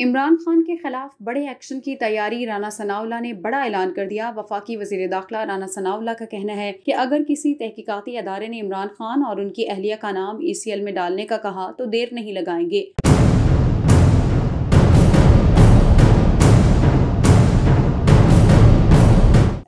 इमरान खान के खिलाफ बड़े एक्शन की तैयारी राना सनावला ने बड़ा ऐलान कर दिया वफाकी वजीर दाखिला राना सनावला का कहना है कि अगर किसी तहकीकती अदारे ने इमरान खान और उनकी अहलिया का नाम ई सी एल में डालने का कहा तो देर नहीं लगाएंगे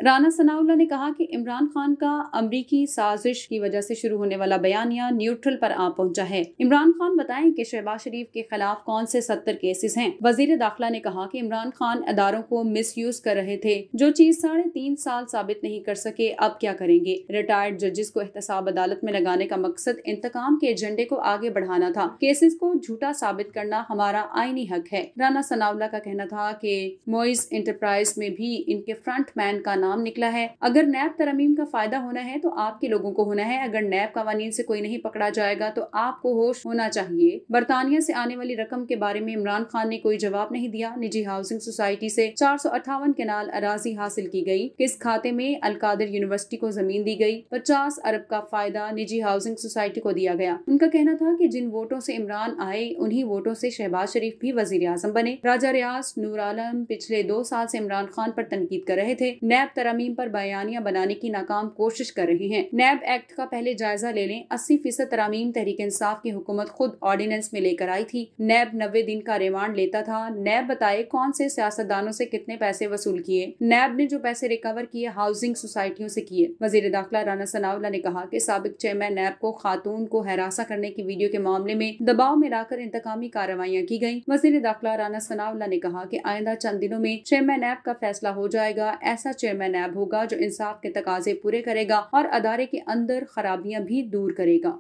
राना सनाउल्ला ने कहा कि इमरान खान का अमरीकी साजिश की वजह से शुरू होने वाला बयानिया न्यूट्रल पर आ पहुंचा है इमरान खान बताएं कि शहबाज शरीफ के खिलाफ कौन से सत्तर केसेस हैं वजीर दाखिला ने कहा कि इमरान खान अदारों को मिस यूज कर रहे थे जो चीज साढ़े तीन साल साबित नहीं कर सके अब क्या करेंगे रिटायर्ड जजेस को एहतसाब अदालत में लगाने का मकसद इंतकाम के एजेंडे को आगे बढ़ाना था केसेस को झूठा साबित करना हमारा आईनी हक है राना सनाउल्ला का कहना था की मोइज इंटरप्राइज में भी इनके फ्रंट मैन का नाम नाम निकला है अगर नैब तरमीम का फायदा होना है तो आपके लोगों को होना है अगर नैब कवानीन से कोई नहीं पकड़ा जाएगा तो आपको होश होना चाहिए बरतानिया से आने वाली रकम के बारे में इमरान खान ने कोई जवाब नहीं दिया निजी हाउसिंग सोसाइटी से चार सौ अठावन केनाल अराजी हासिल की गई किस खाते में अलकादर यूनिवर्सिटी को जमीन दी गई पचास अरब का फायदा निजी हाउसिंग सोसाइटी को दिया गया उनका कहना था की जिन वोटों से इमरान आए उन्ही वोटों से शहबाज शरीफ भी वजीर आजम बने राजा रियाज नूर आलम पिछले दो साल से इमरान खान पर तनकीद कर रहे थे नैब तरमीम पर बयानियां बनाने की नाकाम कोशिश कर रहे हैं नैब एक्ट का पहले जायजा ले लें अस्सी फीसद तरमीम तहरीक इंसाफ की हुकूमत खुद ऑर्डिनेंस में लेकर आई थी नैब नब्बे दिन का रिमांड लेता था नैब बताए कौन से सियासतदानों से कितने पैसे वसूल किए नैब ने जो पैसे रिकवर किए हाउसिंग सोसाइटियों से किए वजीर दाखिला राना सनावला ने कहा की सबक चेयरमैन नैब को खातून को हरासा करने की वीडियो के मामले में दबाव में लाकर इंतकामी कार्रवाइयाँ की गयी वजीर दाखिला राना सनावला ने कहा की आइंदा चंद दिनों में चेयरमैन ऐप का फैसला हो जाएगा ऐसा चेयरमैन नैब होगा जो इंसाफ के तकाजे पूरे करेगा और अदारे के अंदर खराबियां भी दूर करेगा